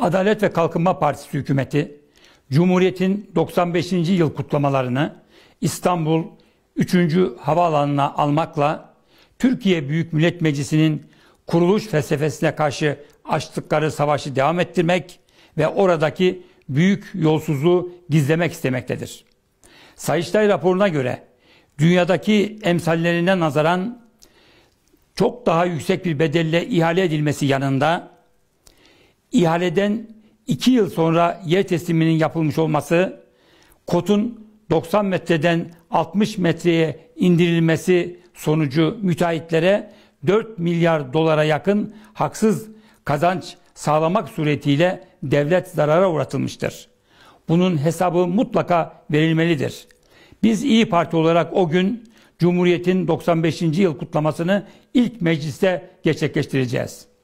Adalet ve Kalkınma Partisi hükümeti Cumhuriyet'in 95. yıl kutlamalarını İstanbul 3. Havaalanı'na almakla Türkiye Büyük Millet Meclisi'nin kuruluş felsefesine karşı açtıkları savaşı devam ettirmek ve oradaki büyük yolsuzluğu gizlemek istemektedir. Sayıştay raporuna göre dünyadaki emsallerine nazaran çok daha yüksek bir bedelle ihale edilmesi yanında ihaleden 2 yıl sonra yer tesliminin yapılmış olması, kotun 90 metreden 60 metreye indirilmesi sonucu müteahhitlere 4 milyar dolara yakın haksız kazanç sağlamak suretiyle devlet zarara uğratılmıştır. Bunun hesabı mutlaka verilmelidir. Biz İyi Parti olarak o gün Cumhuriyet'in 95. yıl kutlamasını ilk mecliste gerçekleştireceğiz.